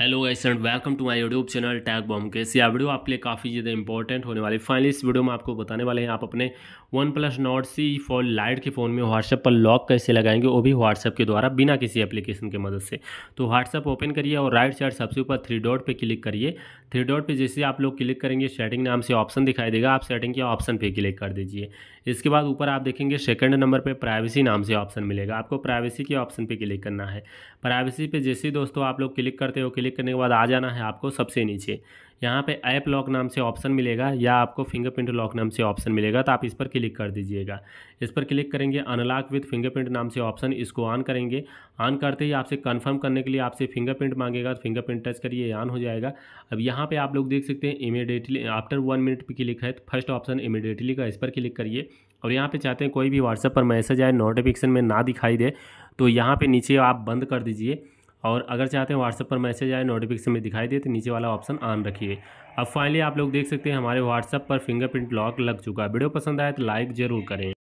hello guys and welcome to my YouTube channel tag बॉम के या वीडियो आपके लिए काफ़ी ज़्यादा इंपॉर्टेंट होने वाली फाइनली इस वीडियो में आपको बताने वाले हैं आप अपने OnePlus Nord C four lite के फ़ोन में व्हाट्सएप पर लॉक कैसे लगाएंगे वो भी व्हाट्सएप के द्वारा बिना किसी एप्लीकेशन की मदद से तो व्हाट्सएप ओपन करिए और राइट साइड सबसे ऊपर थ्री डॉट पर क्लिक करिए थ्री डॉट पर जैसे आप लोग क्लिक करेंगे सेटिंग नाम से ऑप्शन दिखाई देगा आप सेटिंग के ऑप्शन पर क्लिक कर दीजिए इसके बाद ऊपर आप देखेंगे सेकेंड नंबर पर प्राइवेसी नाम से ऑप्शन मिलेगा आपको प्राइवेसी के ऑप्शन पर क्लिक करना है प्राइवेसी पर जैसे दोस्तों आप लोग क्लिक करते हो क्लिक करने के बाद आ जाना है आपको सबसे नीचे यहाँ पे ऐप लॉक नाम से ऑप्शन मिलेगा या आपको फिंगरप्रिंट लॉक नाम से ऑप्शन मिलेगा तो आप इस पर क्लिक कर दीजिएगा इस पर क्लिक करेंगे अनलॉक विथ फिंगरप्रिंट नाम से ऑप्शन इसको ऑन करेंगे ऑन करते ही आपसे कंफर्म करने के लिए आपसे फिंगरप्रिंट मांगेगा तो फिंगरप्रिंट टच करिए ऑन हो जाएगा अब यहाँ पर आप लोग देख सकते हैं इमीडिएटली आफ्टर वन मिनट पर क्लिक है तो फर्स्ट ऑप्शन इमीडिएटली का इस पर क्लिक करिए और यहाँ पर चाहते हैं कोई भी व्हाट्सएप पर मैसेज आए नोटिफिकेशन में ना दिखाई दे तो यहाँ पर नीचे आप बंद कर दीजिए और अगर चाहते हैं व्हाट्सएप पर मैसेज आए नोटिफिकेशन में दिखाई दे तो नीचे वाला ऑप्शन ऑन रखिए अब फाइनली आप लोग देख सकते हैं हमारे व्हाट्सएप पर फिंगरप्रिंट लॉक लग चुका है वीडियो पसंद आए तो लाइक जरूर करें